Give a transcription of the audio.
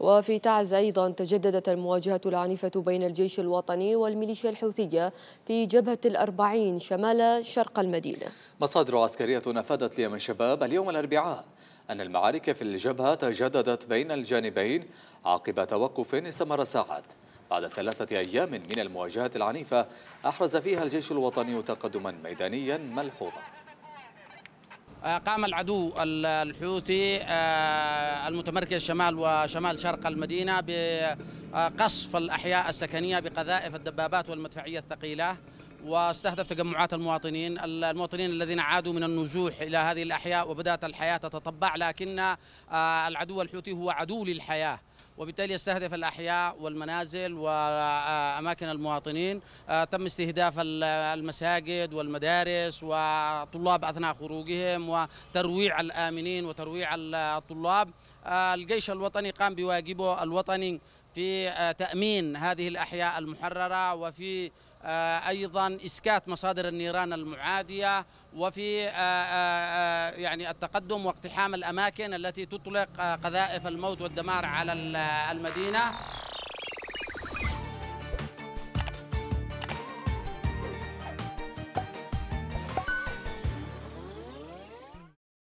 وفي تعز أيضا تجددت المواجهة العنيفة بين الجيش الوطني والميليشيا الحوثية في جبهة الأربعين شمال شرق المدينة مصادر عسكرية نفذت ليمن شباب اليوم الأربعاء أن المعارك في الجبهة تجددت بين الجانبين عقب توقف استمر ساعات بعد ثلاثة أيام من المواجهات العنيفة أحرز فيها الجيش الوطني تقدما ميدانيا ملحوظا آه، قام العدو الحوثي آه، المتمركز شمال وشمال شرق المدينة بقصف الأحياء السكنية بقذائف الدبابات والمدفعية الثقيلة واستهدف تجمعات المواطنين المواطنين الذين عادوا من النزوح إلى هذه الأحياء وبدأت الحياة تتطبع لكن آه، العدو الحوثي هو عدو للحياة وبالتالي يستهدف الأحياء والمنازل وأماكن المواطنين آه، تم استهداف المساجد والمدارس وطلاب أثناء خروجهم وترويع الآمنين وترويع الطلاب آه، الجيش الوطني قام بواجبه الوطني في آه، تأمين هذه الأحياء المحررة وفي أيضا إسكات مصادر النيران المعادية وفي يعني التقدم واقتحام الأماكن التي تطلق قذائف الموت والدمار على المدينة